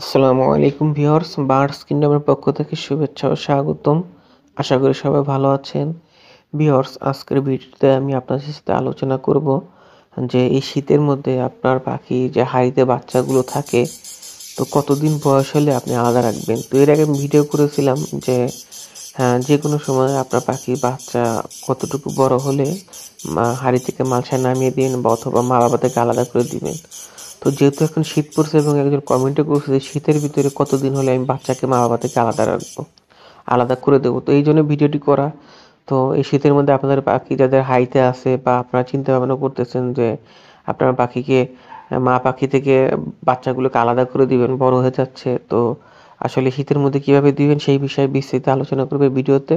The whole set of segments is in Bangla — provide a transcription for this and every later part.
আসসালামু আলাইকুম ভিউয়ার্স বার্ডস কিংডমের পক্ষ থেকে শুভেচ্ছা ও স্বাগতম আশা করি সবাই ভালো আছেন ভিউয়ার্স আজকের ভিডিওতে আমি আপনার সাথে আলোচনা করব যে এই শীতের মধ্যে আপনার পাখি যে হাড়িতে বাচ্চাগুলো থাকে তো কতদিন বয়স হলে আপনি আলাদা রাখবেন তো এর আগে ভিডিও করেছিলাম যে হ্যাঁ যে কোনো সময় আপনার পাখির বাচ্চা কতটুকু বড় হলে হাড়ি থেকে মালসায় নামিয়ে দিন বা অথবা মা বাবাদেরকে আলাদা করে দিবেন তো যেহেতু এখন শীত পড়ছে এবং একজন কমেন্টে করছে যে শীতের ভিতরে কতদিন হলে আমি বাচ্চাকে মা বাবা থেকে আলাদা রাখবো আলাদা করে দেবো তো এই জন্য ভিডিওটি করা তো এই শীতের মধ্যে আপনাদের পাখি যাদের হাইতে আছে বা আপনারা চিন্তা ভাবনা করতেছেন যে আপনার পাখিকে মা পাখি থেকে বাচ্চাগুলোকে আলাদা করে দিবেন বড় হয়ে যাচ্ছে তো আসলে শীতের মধ্যে কিভাবে দিবেন সেই বিষয়ে বিস্তৃত আলোচনা করবে ভিডিওতে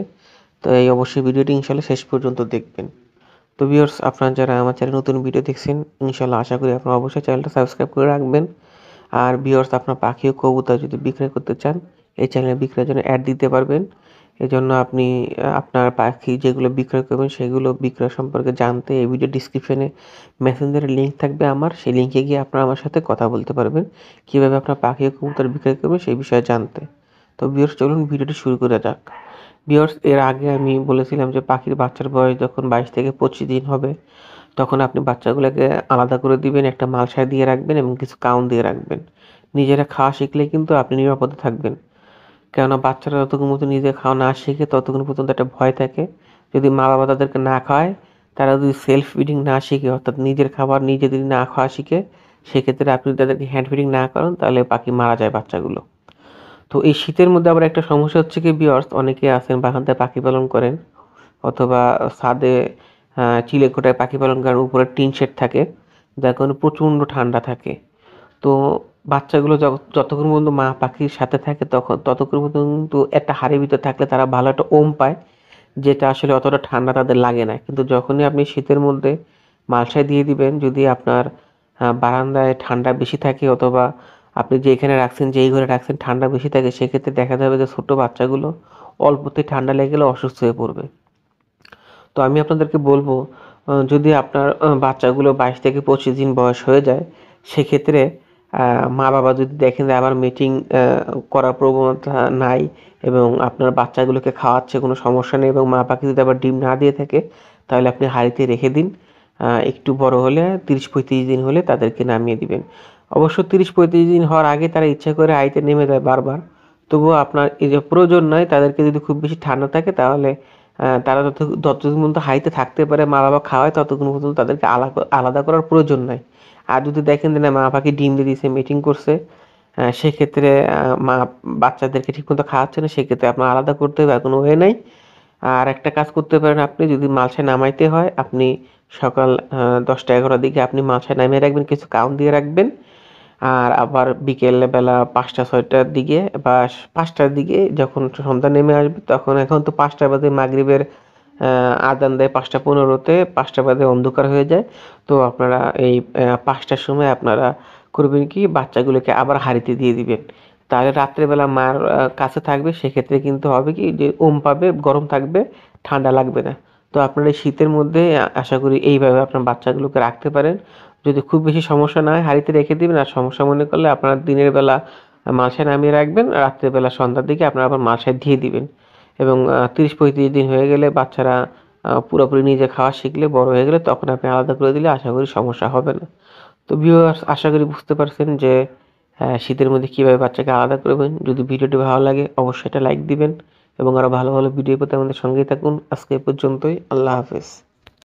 তো এই অবশ্যই ভিডিওটি ইনশাল্লাহ শেষ পর্যন্ত দেখবেন তো ভিউয়ার্স আপনারা যারা আমার চ্যানেল নতুন ভিডিও দেখছেন ইনশাল্লাহ আশা করি আপনারা অবশ্যই চ্যানেলটা সাবস্ক্রাইব করে রাখবেন আর ভিউয়ার্স আপনার পাখি ও কবুতর যদি বিক্রয় করতে চান এই চ্যানেলে বিক্রয়ের জন্য অ্যাড দিতে পারবেন এজন্য আপনি আপনার পাখি যেগুলো বিক্রয় করবেন সেগুলো বিক্রয় সম্পর্কে জানতে এই ভিডিও ডিসক্রিপশনে মেসেঞ্জারের লিঙ্ক থাকবে আমার সেই লিঙ্কে গিয়ে আপনারা আমার সাথে কথা বলতে পারবেন কীভাবে আপনার পাখি ও কবুতর বিক্রয় করবেন সেই বিষয়ে জানতে তো ভিউয়ার্স চলুন ভিডিওটি শুরু করা যাক বিয়র্স এর আগে আমি বলেছিলাম যে পাখির বাচ্চার বয়স যখন বাইশ থেকে পঁচিশ দিন হবে তখন আপনি বাচ্চাগুলোকে আলাদা করে দিবেন একটা মালসায় দিয়ে রাখবেন এবং কিছু কাউন দিয়ে রাখবেন নিজেরা খাওয়া শিখলে কিন্তু আপনি নিরাপদে থাকবেন কেননা বাচ্চারা যতক্ষণ পর্যন্ত নিজে খাওয়া না শিখে ততক্ষণ পর্যন্ত একটা ভয় থাকে যদি মা বাবা তাদেরকে না খায় তারা যদি সেলফ ফিডিং না শিখে অর্থাৎ নিজের খাবার নিজে যদি না খাওয়া শিখে সেক্ষেত্রে আপনি তাদেরকে হ্যান্ড ফিডিং না করেন তাহলে পাখি মারা যায় বাচ্চাগুলো তো এই শীতের মধ্যে আবার একটা সমস্যা হচ্ছে কি বিয়ার্স অনেকে আছেন বাগানতে পাখি পালন করেন অথবা ছাদে চিলে খোটায় পাখি পালন করেন উপরে টিন শেড থাকে যার কারণে প্রচণ্ড ঠান্ডা থাকে তো বাচ্চাগুলো যতক্ষণ পর্যন্ত মা পাখির সাথে থাকে তখন ততক্ষণ পর্যন্ত একটা হাড়ের ভিতরে থাকলে তারা ভালো একটা ওম পায় যেটা আসলে অতটা ঠান্ডা তাদের লাগে না কিন্তু যখনই আপনি শীতের মধ্যে মালসায় দিয়ে দিবেন যদি আপনার বারান্দায় ঠান্ডা বেশি থাকে অথবা আপনি যে এখানে রাখছেন যেই ঘরে রাখছেন ঠান্ডা বেশি থাকে সেক্ষেত্রে দেখা যাবে যে ছোটো বাচ্চাগুলো অল্পতে ঠান্ডা লেগে গেলে অসুস্থ হয়ে পড়বে তো আমি আপনাদেরকে বলবো যদি আপনার বাচ্চাগুলো বাইশ থেকে পঁচিশ দিন বয়স হয়ে যায় সেক্ষেত্রে মা বাবা যদি দেখেন যে আবার মিটিং করার প্রবণতা নাই এবং আপনার বাচ্চাগুলোকে খাওয়াচ্ছে কোনো সমস্যা নেই এবং মা পাখি যদি আবার ডিম না দিয়ে থাকে তাহলে আপনি হাড়িতে রেখে দিন একটু বড় হলে তিরিশ পঁয়ত্রিশ দিন হলে তাদেরকে নামিয়ে দিবেন অবশ্য তিরিশ পঁয়ত্রিশ দিন হওয়ার আগে তারা ইচ্ছা করে আইতে নেমে যায় বারবার তবুও আপনার এই যে প্রয়োজন নয় তাদেরকে যদি খুব বেশি ঠান্ডা থাকে তাহলে তারা যত যতদিন পর্যন্ত হাইতে থাকতে পারে মা বাবা খাওয়ায় ততক্ষণ পর্যন্ত তাদেরকে আলাদা করার প্রয়োজন নাই আর যদি দেখেন যে না মা বাবাকে ডিম দিয়ে দিয়েছে মিটিং করছে সেক্ষেত্রে মা বাচ্চাদেরকে ঠিক মতো খাওয়াচ্ছে না সেক্ষেত্রে আপনার আলাদা করতে হবে কোনো ওয়ে নাই আর একটা কাজ করতে পারেন আপনি যদি মালসায় নামাইতে হয় আপনি সকাল দশটা এগারোটার দিকে আপনি মালসায় নামিয়ে রাখবেন কিছু কাউন্ট দিয়ে রাখবেন আর আবার বিকেলবেলা পাঁচটা ছয়টার দিকে বা পাঁচটার দিকে যখন সন্ধ্যা নেমে আসবে তখন এখন তো পাঁচটা বাদে মাগরীবের আদান দেয় পাঁচটা পনেরোতে পাঁচটা বাদে অন্ধকার হয়ে যায় তো আপনারা এই পাঁচটার সময় আপনারা করবেন কি বাচ্চাগুলোকে আবার হাড়িতে দিয়ে দিবেন তাহলে রাত্রেবেলা মার কাছে থাকবে সেক্ষেত্রে কিন্তু হবে কি যে ওম পাবে গরম থাকবে ঠান্ডা লাগবে না তো আপনারা শীতের মধ্যে আশা করি এইভাবে আপনার বাচ্চাগুলোকে রাখতে পারেন যদি খুব বেশি সমস্যা না হয় হাড়িতে রেখে দিবেন আর সমস্যা মনে করলে আপনার দিনের বেলা মালসায় নামিয়ে রাখবেন রাত্রেবেলা সন্ধ্যার দিকে আপনারা আবার মালসায় দিয়ে দিবেন এবং তিরিশ পঁয়ত্রিশ দিন হয়ে গেলে বাচ্চারা পুরোপুরি নিজে খাওয়া শিখলে বড় হয়ে গেলে তখন আপনি আলাদা করে দিলে আশা করি সমস্যা হবে না তো ভিউয়ার্স আশা করি বুঝতে পারছেন যে শীতের মধ্যে কীভাবে বাচ্চাকে আলাদা করবেন যদি ভিডিওটি ভালো লাগে অবশ্যই এটা লাইক দিবেন এবং আরও ভালো ভালো ভিডিও পেতে আমাদের সঙ্গেই থাকুন আজকে পর্যন্তই আল্লাহ হাফেজ